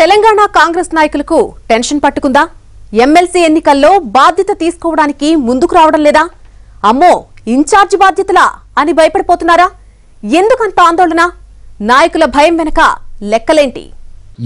తెలంగాణ కాంగ్రెస్ నాయకులకు tension పట్టుకుందా MLC ఎన్నికల్లో బాధ్యత తీసుకోవడానికి ముందుకు రావడం లేదా అమ్మో ఇన్ఛార్జి బాధ్యతలా అని భయపడిపోతున్నారా ఎందుకంత ఆందోళన నాయకుల భయం వెనక లెక్కలేంటి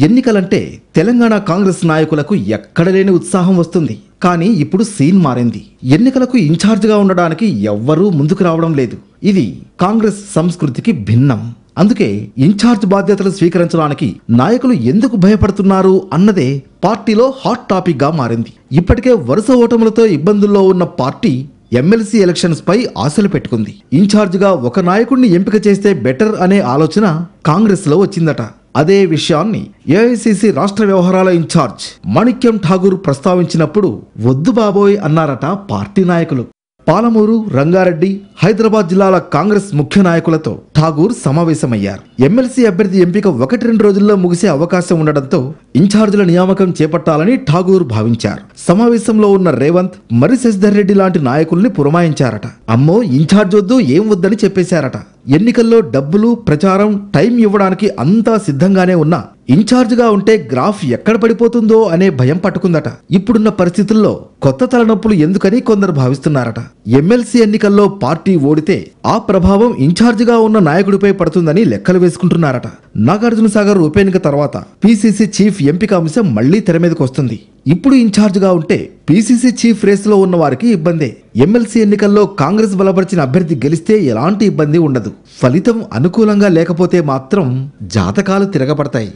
ఎన్నికలంటే తెలంగాణ కాంగ్రెస్ నాయకులకు ఎక్కడలేని ఉత్సాహం వస్తుంది కానీ ఇప్పుడు సీన్ మారింది ఎన్నికలకు ఇన్ఛార్జ్గా ఉండడానికి ఎవ్వరూ ముందుకు రావడం లేదు ఇది కాంగ్రెస్ సంస్కృతికి భిన్నం అందుకే ఇన్ఛార్జ్ బాధ్యతలు స్వీకరించడానికి నాయకులు ఎందుకు భయపడుతున్నారు అన్నదే పార్టీలో హాట్ టాపిక్గా మారింది ఇప్పటికే వరుస ఓటములతో ఇబ్బందుల్లో ఉన్న పార్టీ ఎమ్మెల్సీ ఎలక్షన్స్ పై ఆశలు పెట్టుకుంది ఇన్ఛార్జ్గా ఒక నాయకుడిని ఎంపిక చేస్తే బెటర్ అనే ఆలోచన కాంగ్రెస్లో వచ్చిందట అదే విషయాన్ని ఏఐసిసి రాష్ట్ర వ్యవహారాల ఇన్ఛార్జ్ మాణిక్యం ఠాగూర్ ప్రస్తావించినప్పుడు వద్దు బాబోయ్ అన్నారట పార్టీ నాయకులు పాలమూరు రంగారెడ్డి హైదరాబాద్ జిల్లాల కాంగ్రెస్ ముఖ్య నాయకులతో ఠాగూర్ సమావేశమయ్యారు ఎమ్మెల్సీ అభ్యర్థి ఎంపిక ఒకటి రెండు రోజుల్లో ముగిసే అవకాశం ఉండడంతో ఇన్ఛార్జీల నియామకం చేపట్టాలని ఠాగూర్ భావించారు సమావేశంలో ఉన్న రేవంత్ మరి శశిధర్ రెడ్డి లాంటి నాయకుల్ని పురమాయించారట అమ్మో ఇన్ఛార్జ్ వద్దు ఏం వద్దని చెప్పేశారట ఎన్నికల్లో డబ్బులు ప్రచారం టైం ఇవ్వడానికి అంతా సిద్ధంగానే ఉన్నా ఇన్ఛార్జ్గా ఉంటే గ్రాఫ్ ఎక్కడ పడిపోతుందో అనే భయం పట్టుకుందట ఇప్పుడున్న పరిస్థితుల్లో కొత్త తలనొప్పులు ఎందుకని కొందరు భావిస్తున్నారట ఎమ్మెల్సీ ఎన్నికల్లో పార్టీ ఓడితే ఆ ప్రభావం ఇన్ఛార్జ్గా ఉన్న నాయకుడిపై పడుతుందని లెక్కలు వేసుకుంటున్నారట నాగార్జున సాగర్ ఉప ఎన్నిక తర్వాత పీసీసీ చీఫ్ ఎంపిక అంశం మళ్లీ తెర మీదకు వస్తుంది ఇప్పుడు ఇన్ఛార్జ్గా ఉంటే పీసీసీ చీఫ్ రేసులో ఉన్న వారికి ఇబ్బందే ఎమ్మెల్సీ ఎన్నికల్లో కాంగ్రెస్ బలపరిచిన అభ్యర్థి గెలిస్తే ఎలాంటి ఇబ్బంది ఉండదు ఫలితం అనుకూలంగా లేకపోతే మాత్రం జాతకాలు తిరగబడతాయి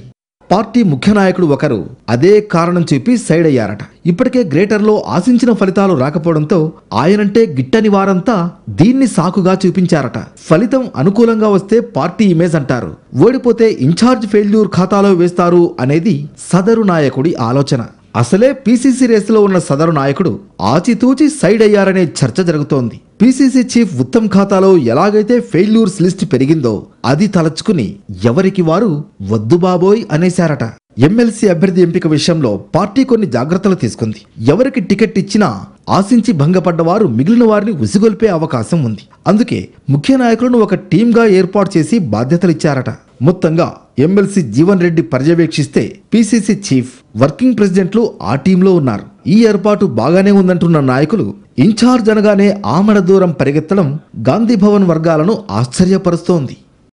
పార్టీ ముఖ్య నాయకుడు ఒకరు అదే కారణం చెప్పి సైడ్ అయ్యారట ఇప్పటికే గ్రేటర్లో ఆశించిన ఫలితాలు రాకపోవడంతో ఆయనంటే గిట్టని వారంతా దీన్ని సాకుగా చూపించారట ఫలితం అనుకూలంగా వస్తే పార్టీ ఇమేజ్ అంటారు ఓడిపోతే ఇన్ఛార్జ్ ఫెయిల్యూర్ ఖాతాలో వేస్తారు అనేది సదరు నాయకుడి ఆలోచన అసలే పీసీసీ రేసులో ఉన్న సదరు నాయకుడు ఆచితూచి సైడ్ అయ్యారనే చర్చ జరుగుతోంది పీసీసీ చీఫ్ ఉత్తమ్ ఖాతాలో ఎలాగైతే ఫెయిల్యూర్స్ లిస్ట్ పెరిగిందో అది తలచుకుని ఎవరికి వారు వద్దు బాబోయ్ అనేశారట ఎమ్మెల్సీ అభ్యర్థి ఎంపిక విషయంలో పార్టీ కొన్ని జాగ్రత్తలు తీసుకుంది ఎవరికి టికెట్ ఇచ్చినా ఆశించి భంగపడ్డవారు మిగిలిన వారిని ఉసిగొల్పే అవకాశం ఉంది అందుకే ముఖ్య నాయకులను ఒక టీంగా ఏర్పాటు చేసి బాధ్యతలిచ్చారట మొత్తంగా ఎమ్మెల్సీ జీవన్ రెడ్డి పర్యవేక్షిస్తే పీసీసీ చీఫ్ వర్కింగ్ ప్రెసిడెంట్లు ఆ టీంలో ఉన్నారు ఈ ఏర్పాటు బాగానే ఉందంటున్న నాయకులు ఇన్ఛార్జ్ అనగానే ఆమడ దూరం పరిగెత్తడం గాంధీభవన్ వర్గాలను ఆశ్చర్యపరుస్తోంది